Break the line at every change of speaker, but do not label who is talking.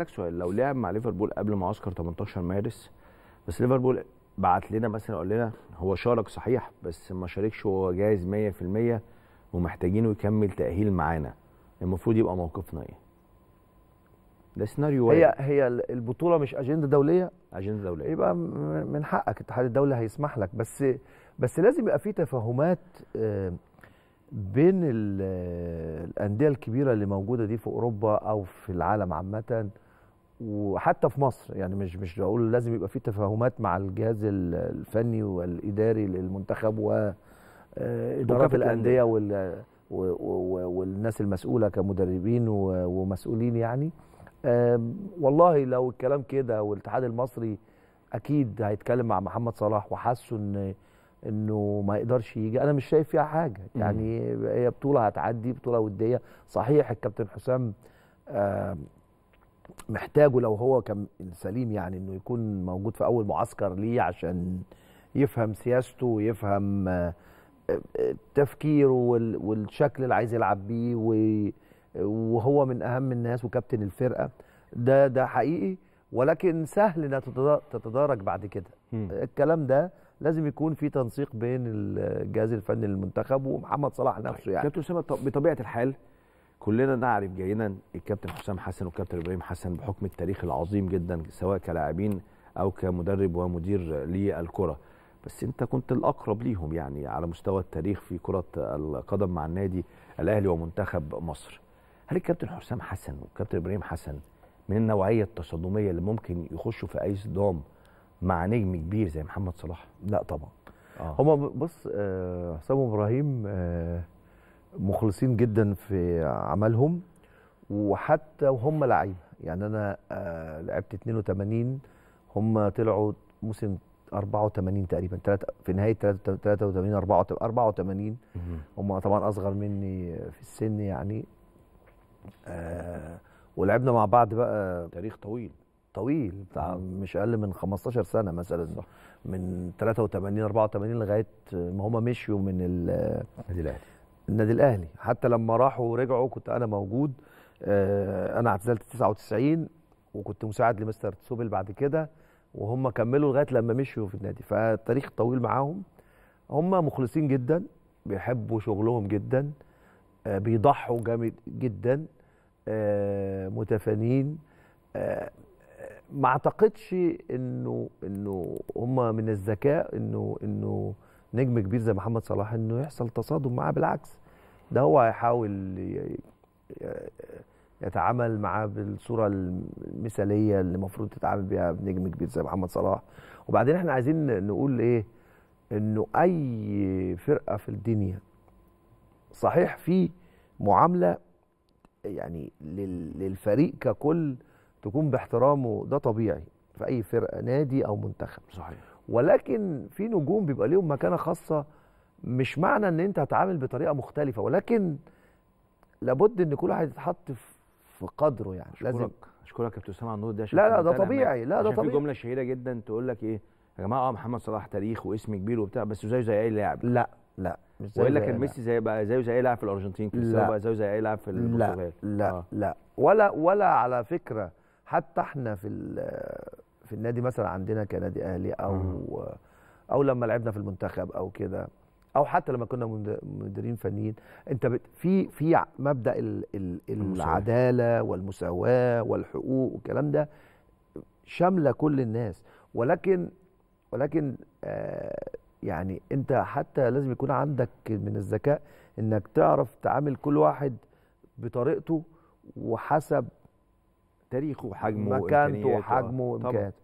اسالك سؤال لو لعب مع ليفربول قبل معسكر 18 مارس بس ليفربول بعت لنا مثلا قال لنا هو شارك صحيح بس ما شاركش وهو جاهز 100% ومحتاجينه يكمل تاهيل معانا المفروض يبقى موقفنا ايه؟ ده سيناريو هي
هي البطوله مش اجنده دوليه اجنده دوليه يبقى من حقك اتحاد الدوله هيسمح لك بس بس لازم يبقى في تفاهمات آه، بين الانديه الكبيره اللي موجوده دي في اوروبا او في العالم عامه وحتى في مصر يعني مش مش بقول لازم يبقى في تفاهمات مع الجهاز الفني والاداري للمنتخب وادارات آه، الانديه وال والناس المسؤوله كمدربين ومسؤولين يعني والله لو الكلام كده والاتحاد المصري اكيد هيتكلم مع محمد صلاح وحاسه ان انه ما يقدرش يجي انا مش شايف فيها حاجه يعني هي بطوله هتعدي بطوله وديه صحيح الكابتن حسام محتاجه لو هو كان سليم يعني انه يكون موجود في اول معسكر ليه عشان يفهم سياسته ويفهم آه، آه، تفكيره والشكل اللي عايز يلعب بيه وهو من اهم الناس وكابتن الفرقه ده ده حقيقي ولكن سهل انها تتدارك بعد كده الكلام ده
لازم يكون في تنسيق بين الجهاز الفني للمنتخب ومحمد صلاح نفسه طيب. يعني كابتن اسامه بطبيعه الحال كلنا نعرف جيدا الكابتن حسام حسن والكابتن ابراهيم حسن بحكم التاريخ العظيم جدا سواء كلاعبين او كمدرب ومدير للكره بس انت كنت الاقرب ليهم يعني على مستوى التاريخ في كره القدم مع النادي الاهلي ومنتخب مصر هل الكابتن حسام حسن والكابتن ابراهيم حسن من النوعيه التصادميه اللي ممكن يخشوا في اي صدام مع نجم كبير زي محمد صلاح لا طبعا آه. هما بص آه، حسام آه ابراهيم آه
مخلصين جدا في عملهم وحتى وهم لعيبه يعني انا آه، لعبت 82 هم طلعوا موسم 84 تقريبا في نهايه 83 84 هم طبعا اصغر مني في السن يعني آه، ولعبنا مع بعض بقى تاريخ طويل طويل بتاع مش اقل من 15 سنه مثلا صح. من 83 84 لغايه ما هم مشيوا من النادي الاهلي النادي الاهلي حتى لما راحوا ورجعوا كنت انا موجود آه، انا اعتزلت 99 وكنت مساعد لمستر تسوبل بعد كده وهم كملوا لغايه لما مشوا في النادي فالتاريخ طويل معاهم هم مخلصين جدا بيحبوا شغلهم جدا آه، بيضحوا جامد جدا آه، متفانين ما اعتقدش انه انه هم من الذكاء انه انه نجم كبير زي محمد صلاح انه يحصل تصادم معاه بالعكس ده هو هيحاول يتعامل معاه بالصوره المثاليه اللي المفروض تتعامل بيها بنجم كبير زي محمد صلاح وبعدين احنا عايزين نقول ايه انه اي فرقه في الدنيا صحيح في معامله يعني للفريق ككل تكون باحترامه ده طبيعي في اي فرقه نادي او منتخب صحيح ولكن في نجوم بيبقى ليهم مكانه خاصه مش معنى ان انت هتعامل بطريقه مختلفه ولكن لابد ان كل واحد يتحط في قدره يعني شكرك. لازم اشكرك يا
اسامه على النور ده لا لا ده طبيعي لا ده طبيعي في جمله شهيره جدا تقول لك ايه يا جماعه اه محمد صلاح تاريخ واسم كبير وبتاع بس زيه زي اي لاعب لا لا مش زي كان ميسي زي بقى زيه زي اي لاعب في الارجنتين لا بقى زيه زي اي لاعب في البرتغال لا لا, آه. لا ولا ولا على فكره
حتى احنا في في النادي مثلا عندنا كنادي اهلي او مم. او لما لعبنا في المنتخب او كده او حتى لما كنا مديرين فنيين انت بت في في مبدا ال ال العداله والمساواه والحقوق والكلام ده شامله كل الناس ولكن ولكن آه يعني انت حتى لازم يكون عندك من الذكاء انك تعرف تعامل كل واحد بطريقته وحسب تاريخه وحجمه مكانته وحجمه آه، وامكانياته